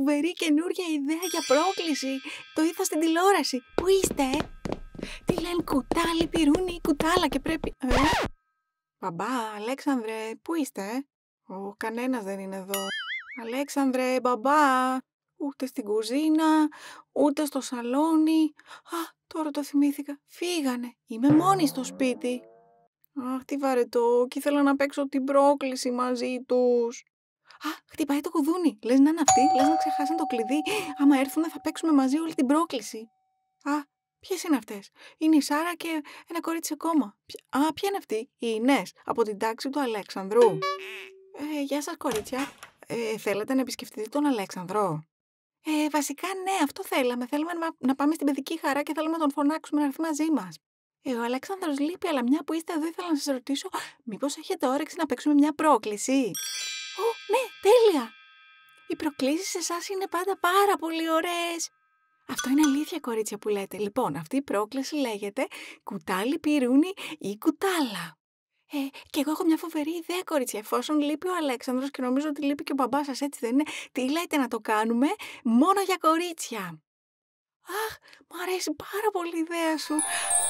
φοβερή καινούρια ιδέα για πρόκληση. Το είδα στην τηλεόραση. Πού είστε, ε? Τι λένε κουτάλι, πυρούνι κουτάλα και πρέπει... Ε? Μπαμπά, Αλέξανδρε, πού είστε, ε? Ο κανένας δεν είναι εδώ. Αλέξανδρε, μπαμπά, ούτε στην κουζίνα, ούτε στο σαλόνι. Α, τώρα το θυμήθηκα. Φύγανε. Είμαι μόνη στο σπίτι. Αχ, τι βαρετό και ήθελα να παίξω την πρόκληση μαζί τους. Α, χτυπάει το κουδούνι. Λες να είναι αυτή, λες να ξεχάσουν το κλειδί. Άμα έρθουν θα παίξουμε μαζί όλη την πρόκληση. Α, ποιες είναι αυτές. Είναι η Σάρα και ένα κορίτσι ακόμα. Α, ποια είναι αυτή. Η Ινές, από την τάξη του Αλέξανδρου. Ε, γεια σας, κορίτσια. Ε, θέλετε να επισκεφτείτε τον Αλέξανδρο. Ε, βασικά ναι, αυτό θέλαμε. Θέλουμε να πάμε στην παιδική χαρά και θέλουμε να τον φωνάξουμε να έρθει μαζί μας. Ε, ο Αλέξανδρος λείπει, αλλά μια που είστε εδώ ήθελα να σας ρωτήσω, μήπως έχετε όρεξη να παίξουμε μια πρόκληση. Ω, ναι, τέλεια! Οι προκλήσεις σε είναι πάντα πάρα πολύ ωραίες! Αυτό είναι αλήθεια, κορίτσια που λέτε. Λοιπόν, αυτή η πρόκληση λέγεται κουτάλι πυρούνι ή κουτάλα. Ε, και εγώ έχω μια φοβερή ιδέα, κορίτσια. Εφόσον λείπει ο Αλέξανδρος και νομίζω ότι λείπει και ο μπαμπάς σας, έτσι δεν είναι. Τι λέτε να το κάνουμε μόνο για κορίτσια. Αχ, μου αρέσει πάρα πολύ η ιδέα σου.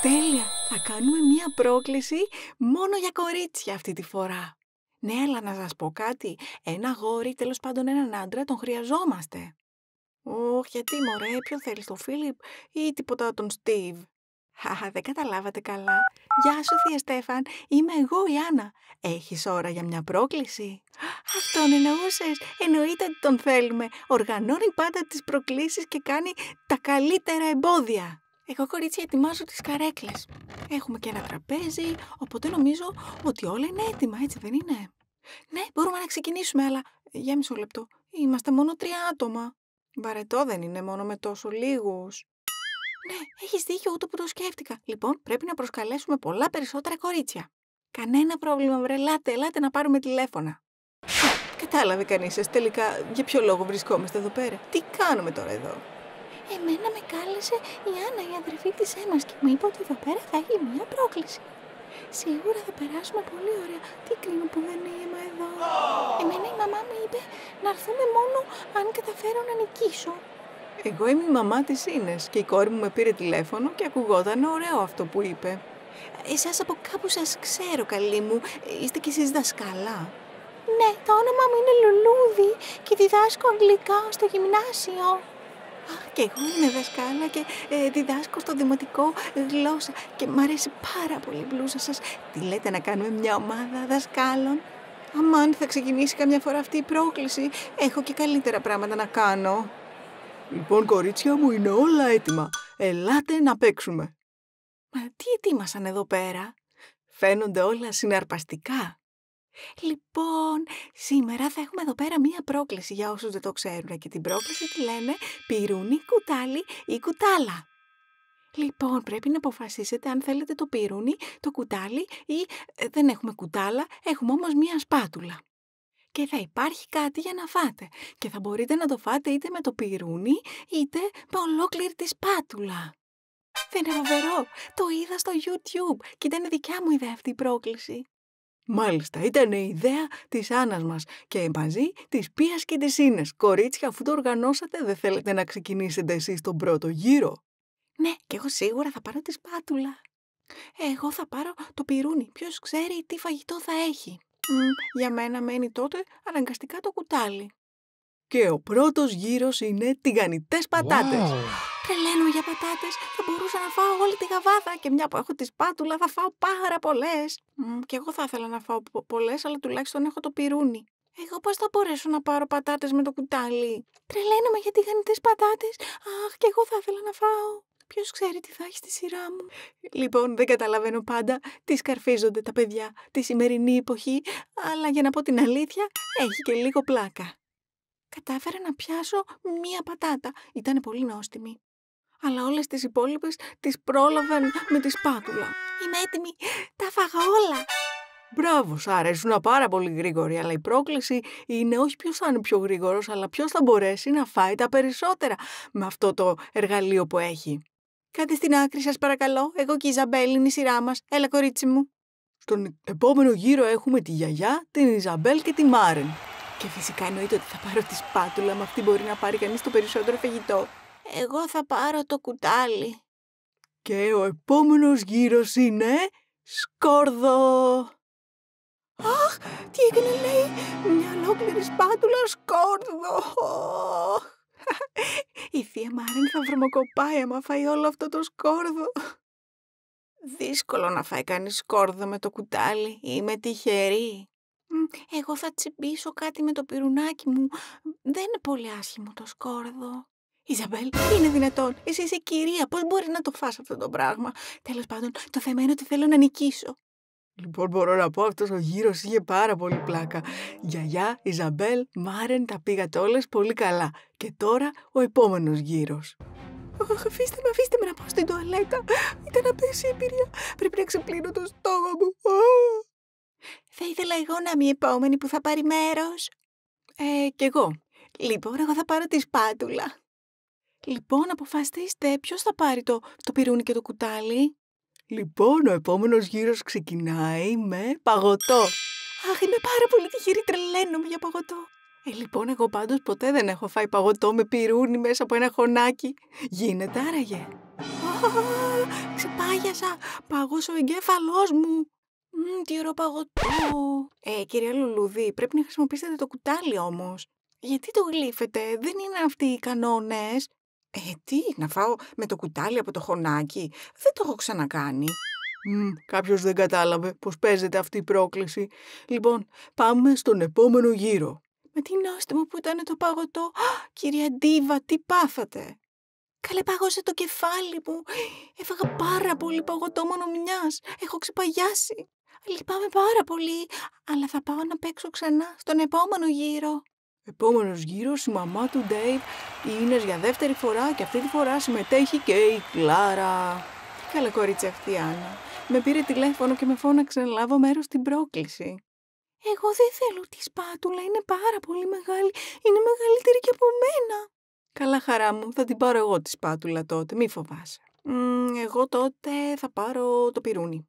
Τέλεια, θα κάνουμε μια πρόκληση μόνο για κορίτσια αυτή τη φορά. Ναι, αλλά να σας πω κάτι. Ένα γόρι, τέλος πάντων έναν άντρα, τον χρειαζόμαστε. Ωχ, γιατί μωρέ, ποιον θέλεις, τον Φίλιπ ή τίποτα τον Στίβ. Χαχα, δεν καταλάβατε καλά. Γεια σου, Θεία Στέφαν. Είμαι εγώ η Άννα. Έχεις ώρα για μια πρόκληση. Αυτόν εννοούσες. Εννοείται ότι τον θέλουμε. Οργανώνει πάντα τις προκλήσεις και κάνει τα καλύτερα εμπόδια. Εγώ, κορίτσια, ετοιμάζω τις καρέκλες. Έχουμε και ένα τραπέζι, οπότε νομίζω ότι όλα είναι έτοιμα, έτσι δεν είναι. Ναι, μπορούμε να ξεκινήσουμε, αλλά για μισό λεπτό. Είμαστε μόνο τρία άτομα. Βαρετό δεν είναι μόνο με τόσο λίγους. Ναι, έχεις δίκιο ούτε που το σκέφτηκα. Λοιπόν, πρέπει να προσκαλέσουμε πολλά περισσότερα κορίτσια. Κανένα πρόβλημα, βρε, ελάτε, ελάτε να πάρουμε τηλέφωνα. Κατάλαβε κανείς σας τελικά για ποιο λόγο βρισκόμαστε εδώ πέρα. Τι κάνουμε τώρα εδώ. Εμένα με κάλεσε η Άννα, η αδερφή της Ένας και μου είπε ότι εδώ πέρα θα έχει μια πρόκληση. Σίγουρα θα περάσουμε πολύ ωραία. Τι κρίνω που δεν είναι έμα εδώ. Εμένα η μαμά μου είπε να έρθουμε μόνο αν καταφέρω να νικήσω. Εγώ είμαι η μαμά της Ίνες και η κόρη μου με πήρε τηλέφωνο και ακουγόταν ωραίο αυτό που είπε. Εσάς από κάπου σας ξέρω, καλή μου. Είστε κι εσείς δασκάλα. Ναι, το όνομά μου είναι Λουλούδι και διδάσκω αγγλικά στο γυμνάσιο και εγώ είμαι δασκάλα και ε, διδάσκω στο δημοτικό ε, γλώσσα και μ' αρέσει πάρα πολύ η μπλούζα σας. Τι λέτε να κάνουμε μια ομάδα δασκάλων. Αμάν θα ξεκινήσει καμιά φορά αυτή η πρόκληση. Έχω και καλύτερα πράγματα να κάνω. Λοιπόν, κορίτσια μου, είναι όλα έτοιμα. Ελάτε να παίξουμε. Μα τι ετοίμασαν εδώ πέρα. Φαίνονται όλα συναρπαστικά. Λοιπόν, σήμερα θα έχουμε εδώ πέρα μία πρόκληση για όσους δεν το ξέρουν και την πρόκληση τη λένε πυρούνι, κουτάλι ή κουτάλα. Λοιπόν, πρέπει να αποφασίσετε αν θέλετε το πυρούνι, το κουτάλι ή ε, δεν έχουμε κουτάλα, έχουμε όμως μία σπάτουλα. Και θα υπάρχει κάτι για να φάτε και θα μπορείτε να το φάτε είτε με το πυρούνι είτε με ολόκληρη τη σπάτουλα. Δεν είναι το είδα στο YouTube και ήταν δικιά μου ιδέα αυτή η πρόκληση. Μάλιστα, ήταν η ιδέα της Άννας μας και μαζί της Πίας και της Ίνες. Κορίτσια, αφού το οργανώσατε, δεν θέλετε να ξεκινήσετε εσείς τον πρώτο γύρο. Ναι, και εγώ σίγουρα θα πάρω τη σπάτουλα. Εγώ θα πάρω το πυρούνι. ποιος ξέρει τι φαγητό θα έχει. για μένα μένει τότε αναγκαστικά το κουτάλι. Και ο πρώτος γύρος είναι τηγανιτές πατάτες. Τρελαίνω για πατάτες. Θα μπορούσα να φάω όλη τη γαβάδα. Και μια που έχω τη σπάτουλα, θα φάω πάρα πολλές. Και εγώ θα ήθελα να φάω πολλές, αλλά τουλάχιστον έχω το πυρούνι. Εγώ πώς θα μπορέσω να πάρω πατάτες με το κουτάλι. Τρελαίνομαι για τηγανιτέ πατάτες. Αχ, και εγώ θα ήθελα να φάω. Ποιος ξέρει τι θα έχει στη σειρά μου. Λοιπόν, δεν καταλαβαίνω πάντα τι σκαρφίζονται τα παιδιά τη σημερινή εποχή, αλλά για να πω την αλήθεια, έχει και λίγο πλάκα. Κατάφερα να πιάσω μία πατάτα. Ήταν πολύ νόστιμη αλλά όλες τις υπόλοιπες τις πρόλαβαν με τη σπάτουλα. Είμαι έτοιμη, τα φάγα όλα. Μπράβο, σ' αρέσουν πάρα πολύ γρήγορη, αλλά η πρόκληση είναι όχι ποιος θα είναι πιο γρήγορος, αλλά ποιος θα μπορέσει να φάει τα περισσότερα με αυτό το εργαλείο που έχει. Κάντε στην άκρη, σας παρακαλώ. Εγώ και η Ιζαμπέλ είναι η σειρά μας. Έλα, κορίτσι μου. Στον επόμενο γύρο έχουμε τη γιαγιά, την Ιζαμπέλ και τη Μάρεν. Και φυσικά εννοείται ότι θα πάρω τη σπάτουλα, με αυτή μπορεί να πάρει κανείς το περισσότερο φαγητό. Εγώ θα πάρω το κουτάλι. Και ο επόμενος γύρος είναι σκόρδο. Αχ, τι έκανε λέει, μια ολόκληρη σπάτουλα σκόρδο. Η θεία Μάριν θα βρωμοκοπάει άμα φάει όλο αυτό το σκόρδο. Δύσκολο να φάει κανείς σκόρδο με το κουτάλι. ή τη τυχερή. Εγώ θα τσιμπήσω κάτι με το πυρουνάκι μου. Δεν είναι πολύ άσχημο το σκόρδο. Ιζαμπέλ, είναι δυνατόν. Εσύ είσαι κυρία. Πώς μπορείς να το φας αυτό το πράγμα. Τέλος πάντων, το θέμα είναι ότι θέλω να νικήσω. Λοιπόν, μπορώ να πω αυτός ο γύρος είχε πάρα πολύ πλάκα. Γιαγιά, Ιζαμπέλ, Μάρεν, τα πήγατε όλες πολύ καλά. Και τώρα ο επόμενος γύρος. Αχ, αφήστε με, αφήστε με να πάω στην τουαλέτα. Ήταν η εμπειρία. Πρέπει να ξεπλύνω το στόμα μου. Θα ήθελα εγώ να είμαι η επόμενη που θα πάρει μέρος. Ε, κι εγώ. Λοιπόν, εγώ θα πάρω τη σπάτουλα. Λοιπόν, αποφασίστε ποιος θα πάρει το, το πυρούνι και το κουτάλι. Λοιπόν, ο επόμενος γύρος ξεκινάει με παγωτό. Αχ, είμαι πάρα πολύ τυχερή, τρελαίνομαι για παγωτό. Ε, λοιπόν, εγώ πάντως ποτέ δεν έχω φάει παγωτό με πυρούνι μέσα από ένα χωνάκι. Γίνεται άραγε. Ξεπάγιασα. Παγώσε ο εγκέφαλός μου. Μ, τι ωραίο παγωτό. Ε, κυρία Λουλουδή, πρέπει να χρησιμοποιήσετε το κουτάλι όμως. Γιατί το γλύφετε, δεν είναι αυτοί οι κανόνες. Ε, τι, να φάω με το κουτάλι από το χωνάκι. Δεν το έχω ξανακάνει. Μ, δεν κατάλαβε πως παίζεται αυτή η πρόκληση. Λοιπόν, πάμε στον επόμενο γύρο. Με την νόστιμο που ήταν το παγωτό. Α, κυρία Ντίβα, τι πάθατε. Καλέ το κεφάλι μου. Έφαγα πάρα πολύ παγωτό μόνο μιας. Έχω ξεπαγιάσει. Λυπάμαι πάρα πολύ, αλλά θα πάω να παίξω ξανά στον επόμενο γύρο. Επόμενος γύρος, η μαμά του Ντέιβ, είναι για δεύτερη φορά και αυτή τη φορά συμμετέχει και η Κλάρα. Καλό κορίτσι αυτή Άννα. Με πήρε τηλέφωνο και με φώναξε να λάβω μέρος στην πρόκληση. Εγώ δεν θέλω τη σπάτουλα, είναι πάρα πολύ μεγάλη, είναι μεγαλύτερη και από μένα. Καλά χαρά μου, θα την πάρω εγώ τη σπάτουλα τότε, μη φοβάσαι. εγώ τότε θα πάρω το πυρούνι.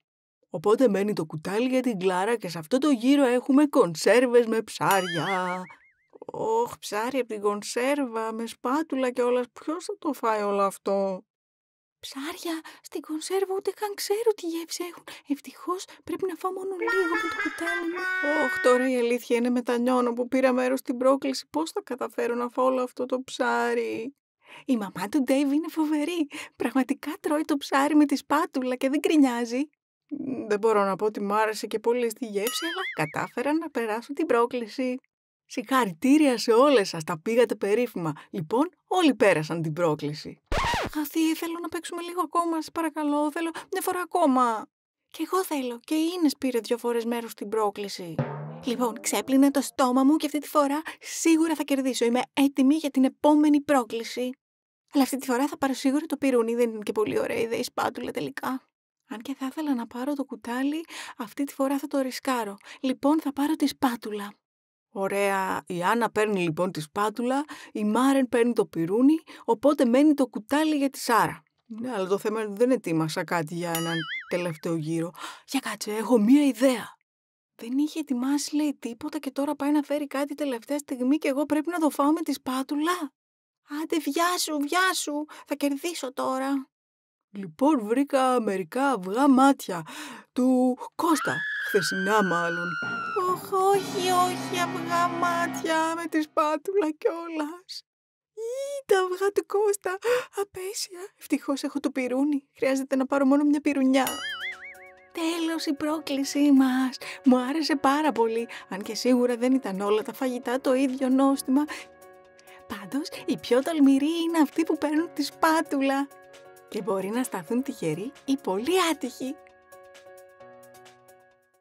Οπότε μένει το κουτάλι για την Κλάρα και σε αυτό το γύρο έχουμε κονσέρβες με ψάρια. Ωχ, ψάρι από την κονσέρβα, με σπάτουλα και όλα. Ποιος θα το φάει όλο αυτό. Ψάρια στην κονσέρβα ούτε καν ξέρω τι γεύση έχουν. Ευτυχώς πρέπει να φάω μόνο λίγο με το κουτάλι μου. Ωχ, τώρα η αλήθεια είναι μετανιώνω που πήρα μέρος στην πρόκληση. Πώς θα καταφέρω να φάω όλο αυτό το ψάρι. Η μαμά του Ντέιβ είναι φοβερή. Πραγματικά τρώει το ψάρι με τη σπάτουλα και δεν κρινιάζει. Δεν μπορώ να πω ότι μου άρεσε και πολύ στη γεύση, αλλά κατάφερα να περάσω την πρόκληση. Συγχαρητήρια σε όλες σας, τα πήγατε περίφημα. Λοιπόν, όλοι πέρασαν την πρόκληση. Χαθή, θέλω να παίξουμε λίγο ακόμα, σε παρακαλώ, θέλω μια φορά ακόμα. Κι εγώ θέλω και η Ίνες πήρε δυο φορές μέρος στην πρόκληση. Λοιπόν, ξέπλυνε το στόμα μου και αυτή τη φορά σίγουρα θα κερδίσω. Είμαι έτοιμη για την επόμενη πρόκληση. Αλλά αυτή τη φορά θα πάρω σίγουρα το πυρούνι, δεν είναι και πολύ ωραία ιδέα η σπάτουλα τελικά. Αν και θα ήθελα να πάρω το κουτάλι, αυτή τη φορά θα το ρισκάρω. Λοιπόν, θα πάρω τη σπάτουλα. Ωραία, η Άννα παίρνει λοιπόν τη σπάτουλα, η Μάρεν παίρνει το πυρούνι, οπότε μένει το κουτάλι για τη Σάρα. Ναι, αλλά το θέμα δεν ετοίμασα κάτι για έναν τελευταίο γύρο. Για κάτσε, έχω μία ιδέα. Δεν είχε ετοιμάσει, λέει, τίποτα και τώρα πάει να φέρει κάτι τελευταία στιγμή και εγώ πρέπει να το φάω με τη σπάτουλα. Άντε, βιάσου, βιάσου, θα κερδίσω τώρα. Λοιπόν βρήκα μερικά αυγά μάτια του Κώστα, χθεσινά μάλλον. Όχι όχι, όχι αυγά μάτια με τη σπάτουλα κιόλας. Ή τα αυγά του Κώστα, απέσια. Ευτυχώς έχω το πυρούνι, χρειάζεται να πάρω μόνο μια πυρουνιά. Τέλος τα αυγα του κωστα απεσια Ευτυχώ εχω το πυρουνι χρειαζεται να παρω μονο μια πυρουνια τελος η προκληση μας. Μου άρεσε πάρα πολύ, αν και σίγουρα δεν ήταν όλα τα φαγητά το ίδιο νόστιμα. Πάντως, οι πιο τολμηροί είναι αυτοί που παίρνουν τη σπάτουλα και μπορεί να σταθούν τυχεροί ή πολύ άτυχοι